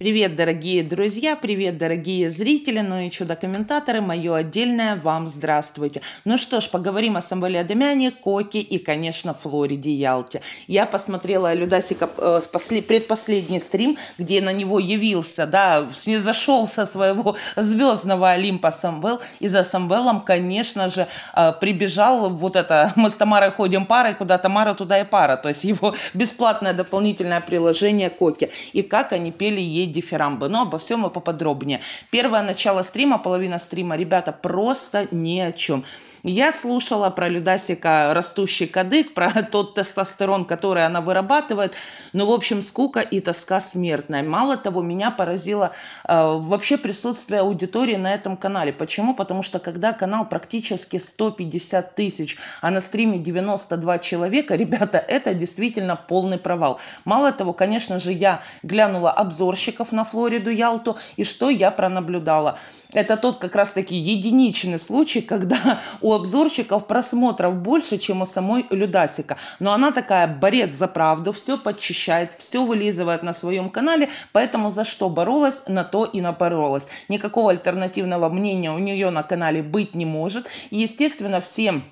Привет, дорогие друзья, привет, дорогие зрители, ну и чудо-комментаторы, мое отдельное вам здравствуйте. Ну что ж, поговорим о Самвеле Адамяне, Коке и, конечно, Флориде Ялте. Я посмотрела Людасика э, предпоследний стрим, где на него явился, да, снизошел со своего звездного Олимпа Самвел, и за Самвелом, конечно же, э, прибежал вот это, мы с Тамарой ходим парой, куда Тамара, туда и пара, то есть его бесплатное дополнительное приложение Коке. И как они пели ей петь дифирамбы, но обо всем и поподробнее. Первое начало стрима, половина стрима, ребята, просто ни о чем. Я слушала про Людасика «Растущий кадык», про тот тестостерон, который она вырабатывает. Ну, в общем, скука и тоска смертная. Мало того, меня поразило э, вообще присутствие аудитории на этом канале. Почему? Потому что когда канал практически 150 тысяч, а на стриме 92 человека, ребята, это действительно полный провал. Мало того, конечно же, я глянула обзорщиков на Флориду, Ялту, и что я пронаблюдала? Это тот как раз-таки единичный случай, когда у обзорщиков просмотров больше, чем у самой Людасика. Но она такая борец за правду, все подчищает, все вылизывает на своем канале, поэтому за что боролась, на то и напоролась. Никакого альтернативного мнения у нее на канале быть не может. И, естественно, всем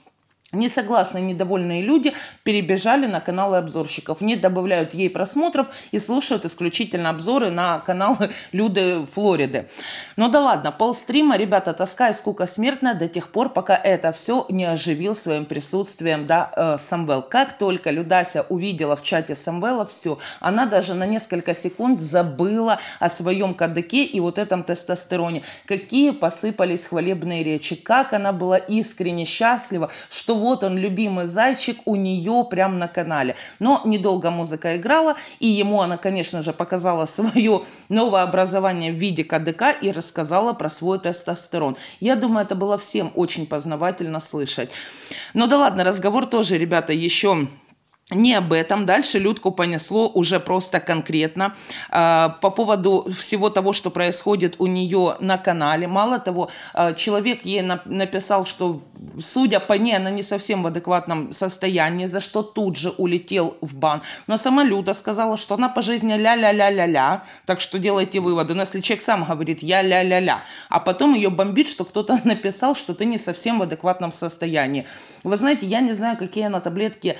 Несогласные, недовольные люди перебежали на каналы обзорщиков. Не добавляют ей просмотров и слушают исключительно обзоры на каналы Люды Флориды. Но ну да ладно, полстрима, ребята, тоска и скука смертная до тех пор, пока это все не оживил своим присутствием, да, э, Самвел. Как только Людася увидела в чате Самвела все, она даже на несколько секунд забыла о своем кадыке и вот этом тестостероне. Какие посыпались хвалебные речи, как она была искренне счастлива, что вот он, любимый зайчик, у нее прям на канале. Но недолго музыка играла, и ему она, конечно же, показала свое новое образование в виде КДК и рассказала про свой тестостерон. Я думаю, это было всем очень познавательно слышать. Но ну да ладно, разговор тоже, ребята, еще не об этом. Дальше Людку понесло уже просто конкретно э, по поводу всего того, что происходит у нее на канале. Мало того, э, человек ей на, написал, что, судя по ней, она не совсем в адекватном состоянии, за что тут же улетел в бан. Но сама Люда сказала, что она по жизни ля-ля-ля-ля-ля, так что делайте выводы. Но если человек сам говорит «я ля-ля-ля», а потом ее бомбит, что кто-то написал, что ты не совсем в адекватном состоянии. Вы знаете, я не знаю, какие она таблетки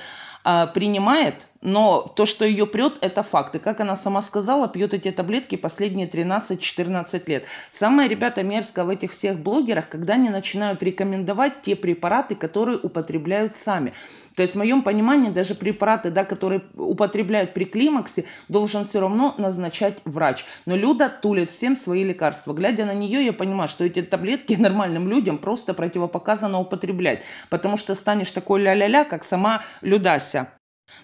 а, принимает но то, что ее прет, это факт. И как она сама сказала, пьет эти таблетки последние 13-14 лет. Самое, ребята, мерзкое в этих всех блогерах, когда они начинают рекомендовать те препараты, которые употребляют сами. То есть в моем понимании даже препараты, да, которые употребляют при климаксе, должен все равно назначать врач. Но Люда тулит всем свои лекарства. Глядя на нее, я понимаю, что эти таблетки нормальным людям просто противопоказано употреблять. Потому что станешь такой ля-ля-ля, как сама Людася.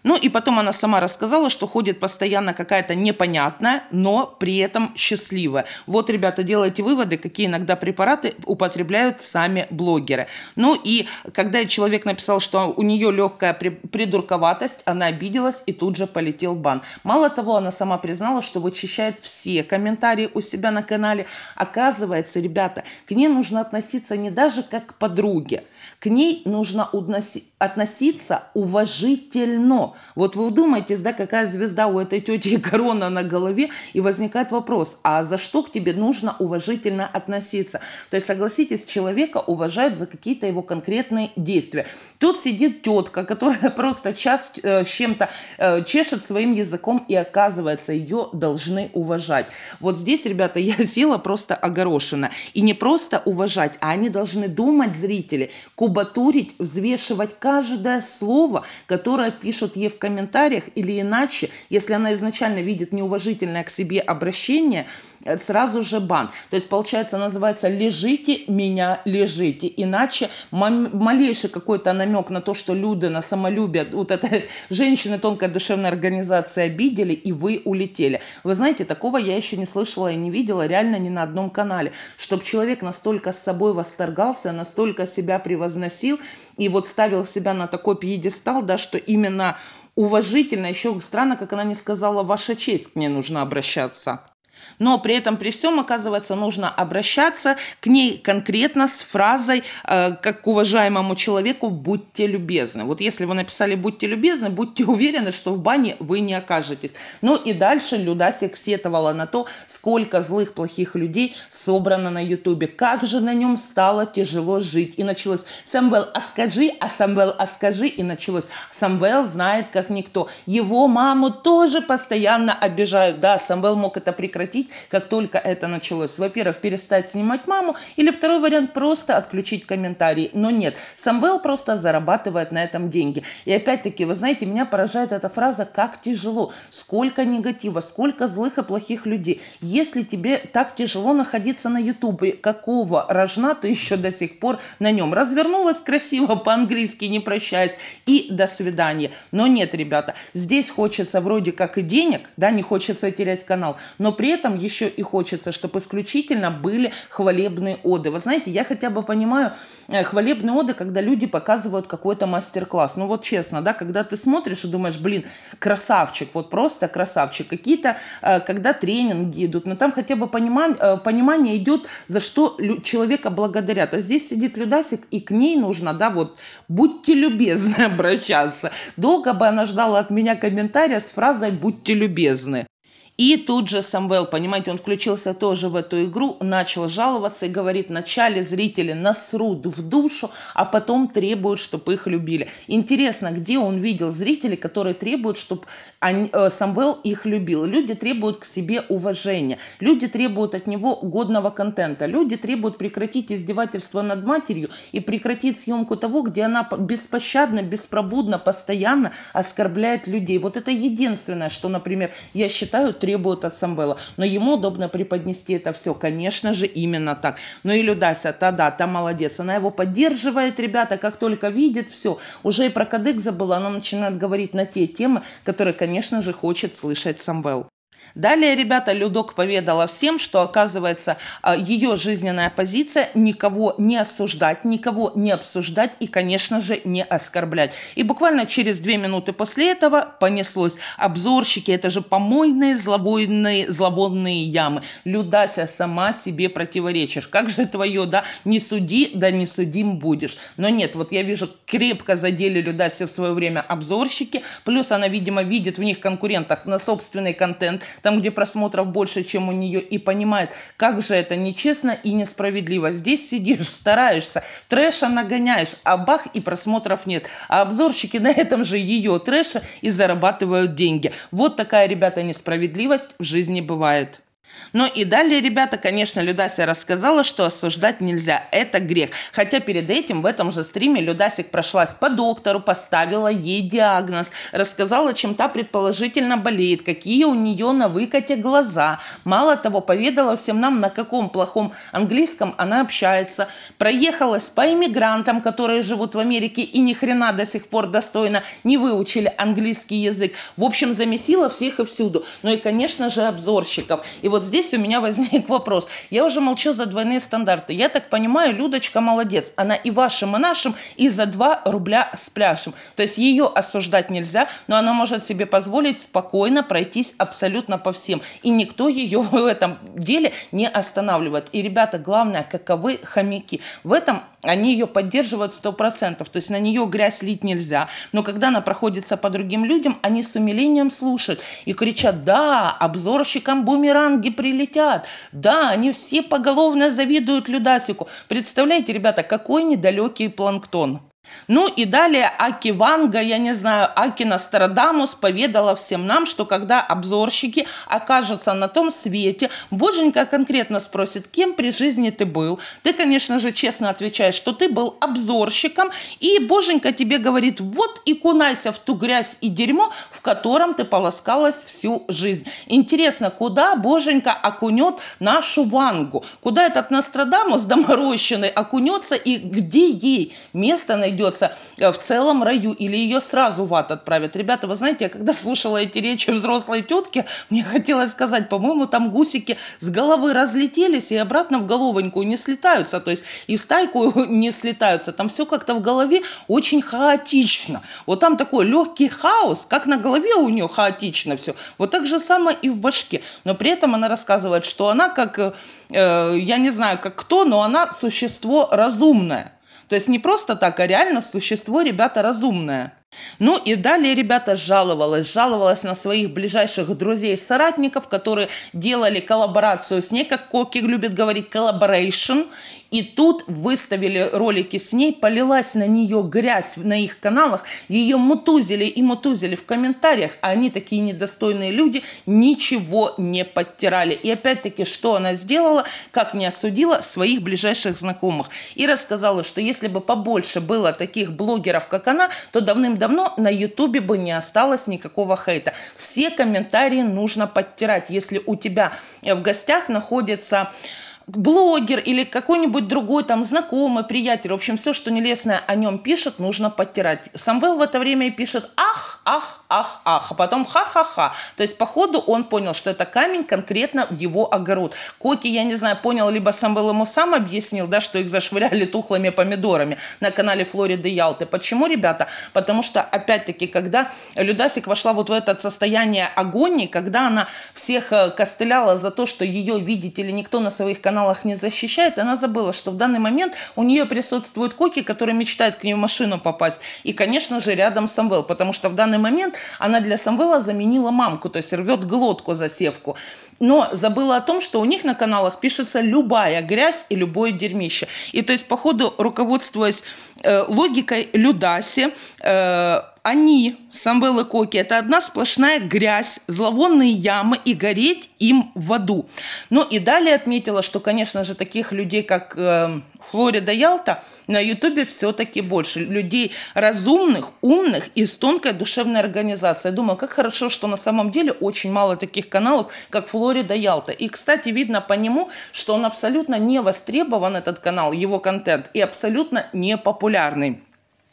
Ну и потом она сама рассказала, что ходит постоянно какая-то непонятная, но при этом счастливая. Вот, ребята, делайте выводы, какие иногда препараты употребляют сами блогеры. Ну и когда человек написал, что у нее легкая придурковатость, она обиделась и тут же полетел бан. Мало того, она сама признала, что вычищает все комментарии у себя на канале. Оказывается, ребята, к ней нужно относиться не даже как к подруге. К ней нужно относиться уважительно равно. Вот вы вдумайтесь, да, какая звезда у этой тети корона на голове, и возникает вопрос, а за что к тебе нужно уважительно относиться? То есть, согласитесь, человека уважают за какие-то его конкретные действия. Тут сидит тетка, которая просто час э, чем-то э, чешет своим языком, и оказывается, ее должны уважать. Вот здесь, ребята, я села просто огорошена. И не просто уважать, а они должны думать, зрители, кубатурить, взвешивать каждое слово, которое пишет пишут ей в комментариях или иначе, если она изначально видит неуважительное к себе обращение, Э, сразу же бан. То есть, получается, называется «лежите меня, лежите». Иначе малейший какой-то намек на то, что люди на самолюбие, вот эта женщина тонкая душевная организация обидели, и вы улетели. Вы знаете, такого я еще не слышала и не видела реально ни на одном канале, чтобы человек настолько с собой восторгался, настолько себя превозносил и вот ставил себя на такой пьедестал, да, что именно уважительно, еще странно, как она не сказала, ваша честь, к мне нужно обращаться. Но при этом, при всем, оказывается, нужно обращаться к ней конкретно с фразой, э, как к уважаемому человеку, будьте любезны. Вот если вы написали «будьте любезны», будьте уверены, что в бане вы не окажетесь. Ну и дальше Людасик сетовала на то, сколько злых, плохих людей собрано на Ютубе. Как же на нем стало тяжело жить. И началось «Самвел, а скажи, а Самвел, а скажи». И началось «Самвел знает, как никто». Его маму тоже постоянно обижают. Да, Самвел мог это прекратить прекратить, как только это началось. Во-первых, перестать снимать маму, или второй вариант просто отключить комментарии. Но нет, Самвел просто зарабатывает на этом деньги. И опять-таки, вы знаете, меня поражает эта фраза «как тяжело», сколько негатива, сколько злых и плохих людей. Если тебе так тяжело находиться на Ютубе, какого рожна ты еще до сих пор на нем? Развернулась красиво по-английски, не прощаясь, и до свидания. Но нет, ребята, здесь хочется вроде как и денег, да, не хочется терять канал, но при этом этом еще и хочется, чтобы исключительно были хвалебные оды. Вы знаете, я хотя бы понимаю э, хвалебные оды, когда люди показывают какой-то мастер-класс. Ну вот честно, да, когда ты смотришь и думаешь, блин, красавчик, вот просто красавчик. Какие-то, э, когда тренинги идут, но там хотя бы э, понимание, понимание идет, за что человека благодарят. А здесь сидит Людасик, и к ней нужно, да, вот, будьте любезны обращаться. Долго бы она ждала от меня комментария с фразой «будьте любезны». И тут же Самвел, понимаете, он включился тоже в эту игру, начал жаловаться и говорит, вначале зрители насрут в душу, а потом требуют, чтобы их любили. Интересно, где он видел зрителей, которые требуют, чтобы они, э, Самвел их любил? Люди требуют к себе уважения, люди требуют от него годного контента, люди требуют прекратить издевательство над матерью и прекратить съемку того, где она беспощадно, беспробудно, постоянно оскорбляет людей. Вот это единственное, что, например, я считаю требуют от Самвела. Но ему удобно преподнести это все, конечно же, именно так. Ну и Людася, та да, та молодец. Она его поддерживает, ребята, как только видит, все. Уже и про кадык забыла, она начинает говорить на те темы, которые, конечно же, хочет слышать Самвел. Далее, ребята, Людок поведала всем, что, оказывается, а, ее жизненная позиция никого не осуждать, никого не обсуждать и, конечно же, не оскорблять. И буквально через две минуты после этого понеслось. Обзорщики, это же помойные, зловонные, зловонные ямы. Людася, сама себе противоречишь. Как же твое, да? Не суди, да не судим будешь. Но нет, вот я вижу, крепко задели Людася в свое время обзорщики. Плюс она, видимо, видит в них конкурентах на собственный контент там, где просмотров больше, чем у нее, и понимает, как же это нечестно и несправедливо. Здесь сидишь, стараешься, трэша нагоняешь, а бах, и просмотров нет. А обзорщики на этом же ее трэша и зарабатывают деньги. Вот такая, ребята, несправедливость в жизни бывает. Но ну и далее, ребята, конечно, Людася рассказала, что осуждать нельзя. Это грех. Хотя перед этим в этом же стриме Людасик прошлась по доктору, поставила ей диагноз, рассказала, чем та предположительно болеет, какие у нее на выкате глаза. Мало того, поведала всем нам, на каком плохом английском она общается. Проехалась по иммигрантам, которые живут в Америке и ни хрена до сих пор достойно не выучили английский язык. В общем, замесила всех и всюду. Ну и, конечно же, обзорщиков. И вот здесь у меня возник вопрос. Я уже молчу за двойные стандарты. Я так понимаю, Людочка молодец. Она и вашим, и нашим, и за 2 рубля с пляшем. То есть ее осуждать нельзя, но она может себе позволить спокойно пройтись абсолютно по всем. И никто ее в этом деле не останавливает. И, ребята, главное, каковы хомяки. В этом они ее поддерживают 100%. То есть на нее грязь лить нельзя. Но когда она проходится по другим людям, они с умилением слушают и кричат, да, обзорщикам бумеранг фаланги прилетят. Да, они все поголовно завидуют Людасику. Представляете, ребята, какой недалекий планктон. Ну и далее Аки Ванга, я не знаю, Аки Нострадамус поведала всем нам, что когда обзорщики окажутся на том свете, Боженька конкретно спросит, кем при жизни ты был. Ты, конечно же, честно отвечаешь, что ты был обзорщиком, и Боженька тебе говорит, вот и кунайся в ту грязь и дерьмо, в котором ты полоскалась всю жизнь. Интересно, куда Боженька окунет нашу Вангу? Куда этот Нострадамус доморощенный окунется и где ей место на найдется э, в целом раю, или ее сразу в ад отправят. Ребята, вы знаете, я когда слушала эти речи взрослой тетки, мне хотелось сказать, по-моему, там гусики с головы разлетелись и обратно в головоньку не слетаются, то есть и в стайку не слетаются. Там все как-то в голове очень хаотично. Вот там такой легкий хаос, как на голове у нее хаотично все. Вот так же самое и в башке. Но при этом она рассказывает, что она как, э, э я не знаю, как кто, но она существо разумное. То есть не просто так, а реально существо, ребята, разумное. Ну и далее ребята жаловалась, жаловалась на своих ближайших друзей, соратников, которые делали коллаборацию с ней, как Коки любит говорить, коллаборейшн, и тут выставили ролики с ней, полилась на нее грязь на их каналах, ее мутузили и мутузили в комментариях, а они такие недостойные люди, ничего не подтирали. И опять-таки, что она сделала, как не осудила своих ближайших знакомых. И рассказала, что если бы побольше было таких блогеров, как она, то давным-давно на ютубе бы не осталось никакого хейта. Все комментарии нужно подтирать. Если у тебя э, в гостях находится блогер или какой-нибудь другой там знакомый, приятель, в общем, все, что нелестное о нем пишет, нужно подтирать. Самвел в это время и пишет, ах, ах, ах, ах, а потом ха-ха-ха. То есть, походу, он понял, что это камень конкретно в его огород. Коки, я не знаю, понял, либо сам был ему сам объяснил, да, что их зашвыряли тухлыми помидорами на канале Флориды Ялты. Почему, ребята? Потому что, опять-таки, когда Людасик вошла вот в это состояние агонии, когда она всех э, костыляла за то, что ее, видите ли, никто на своих каналах не защищает, она забыла, что в данный момент у нее присутствует Коки, который мечтает к ней в машину попасть. И, конечно же, рядом Самвел, потому что в данный данный момент она для Самвела заменила мамку, то есть рвет глотку за севку. Но забыла о том, что у них на каналах пишется любая грязь и любое дерьмище. И то есть, походу, руководствуясь э, логикой Людаси, э, они, Самвел и Коки, это одна сплошная грязь, зловонные ямы и гореть им в аду. Ну и далее отметила, что, конечно же, таких людей, как э, Флорида Ялта, на Ютубе все-таки больше. Людей разумных, умных и с тонкой душевной организацией. Я думаю, как хорошо, что на самом деле очень мало таких каналов, как Флорида Ялта. И, кстати, видно по нему, что он абсолютно не востребован, этот канал, его контент, и абсолютно не популярный.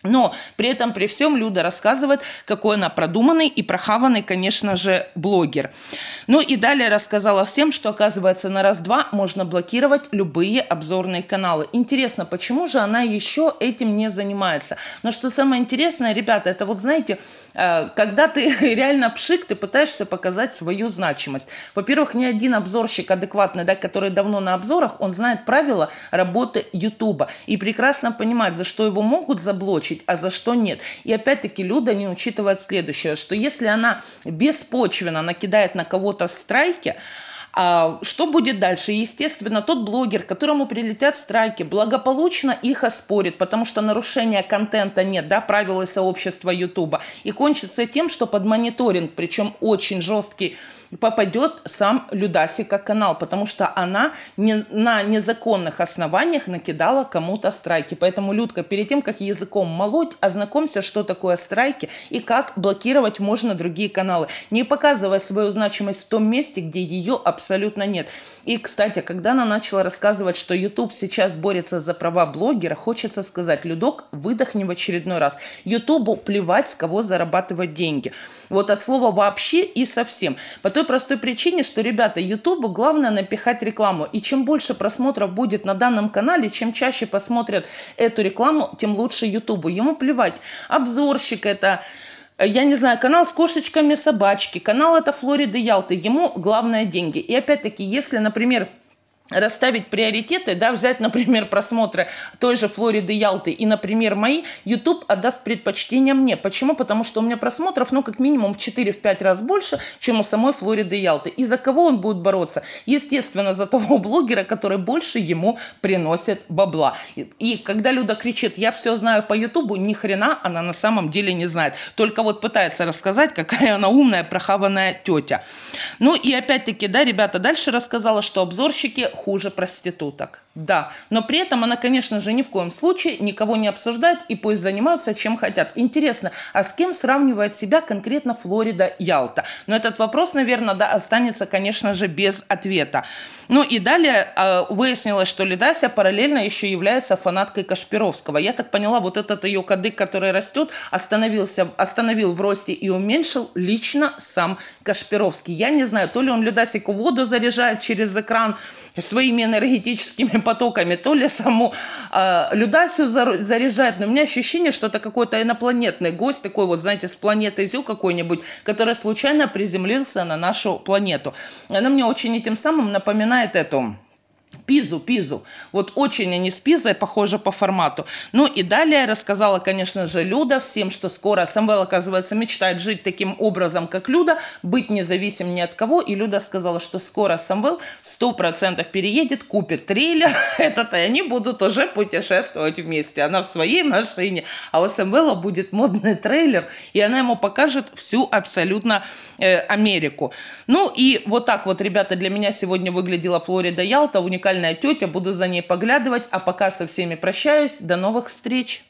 Но при этом, при всем, Люда рассказывает, какой она продуманный и прохаванный, конечно же, блогер. Ну и далее рассказала всем, что, оказывается, на раз-два можно блокировать любые обзорные каналы. Интересно, почему же она еще этим не занимается? Но что самое интересное, ребята, это вот, знаете, э, когда ты реально пшик, ты пытаешься показать свою значимость. Во-первых, ни один обзорщик адекватный, да, который давно на обзорах, он знает правила работы Ютуба и прекрасно понимает, за что его могут заблочить, получить, а за что нет. И опять-таки Люда не учитывает следующее, что если она беспочвенно накидает на кого-то страйки, а что будет дальше? Естественно, тот блогер, которому прилетят страйки, благополучно их оспорит, потому что нарушения контента нет, да, правила сообщества Ютуба. И кончится тем, что под мониторинг, причем очень жесткий, попадет сам Людасика канал, потому что она не, на незаконных основаниях накидала кому-то страйки. Поэтому, Людка, перед тем, как языком молоть, ознакомься, что такое страйки и как блокировать можно другие каналы. Не показывая свою значимость в том месте, где ее абсолютно абсолютно нет. И, кстати, когда она начала рассказывать, что YouTube сейчас борется за права блогера, хочется сказать, Людок, выдохни в очередной раз. Ютубу плевать, с кого зарабатывать деньги. Вот от слова вообще и совсем. По той простой причине, что, ребята, Ютубу главное напихать рекламу. И чем больше просмотров будет на данном канале, чем чаще посмотрят эту рекламу, тем лучше Ютубу. Ему плевать. Обзорщик это, Э, я не знаю, канал с кошечками, собачки, канал это Флориды Ялты, ему главное деньги. И опять-таки, если, например, расставить приоритеты, да, взять, например, просмотры той же Флориды Ялты и, например, мои, YouTube отдаст предпочтение мне. Почему? Потому что у меня просмотров, ну, как минимум в 4-5 раз больше, чем у самой Флориды Ялты. И за кого он будет бороться? Естественно, за того блогера, который больше ему приносит бабла. И, и когда Люда кричит, я все знаю по Ютубу, ни хрена она на самом деле не знает. Только вот пытается рассказать, какая она умная, прохаванная тетя. Ну и опять-таки, да, ребята, дальше рассказала, что обзорщики хуже проституток. Да, но при этом она, конечно же, ни в коем случае никого не обсуждает и пусть занимаются чем хотят. Интересно, а с кем сравнивает себя конкретно Флорида Ялта? Но этот вопрос, наверное, да, останется, конечно же, без ответа. Ну и далее э, выяснилось, что Лидася параллельно еще является фанаткой Кашпировского. Я так поняла, вот этот ее кадык, который растет, остановился, остановил в росте и уменьшил лично сам Кашпировский. Я не знаю, то ли он Лидасику воду заряжает через экран своими энергетическими потоками, то ли саму э, Людасию заряжает. Но у меня ощущение, что это какой-то инопланетный гость, такой вот, знаете, с планеты Зю какой-нибудь, который случайно приземлился на нашу планету. Она мне очень и тем самым напоминает эту Пизу, Пизу. Вот очень они с Пизой похожи по формату. Ну и далее рассказала, конечно же, Люда всем, что скоро Самвел, оказывается, мечтает жить таким образом, как Люда, быть независим ни от кого. И Люда сказала, что скоро Самвел 100% переедет, купит трейлер этот, и они будут уже путешествовать вместе. Она в своей машине, а у Самвела будет модный трейлер, и она ему покажет всю абсолютно э, Америку. Ну и вот так вот, ребята, для меня сегодня выглядела Флорида Ялта, уникальная идеальная тетя, буду за ней поглядывать, а пока со всеми прощаюсь, до новых встреч!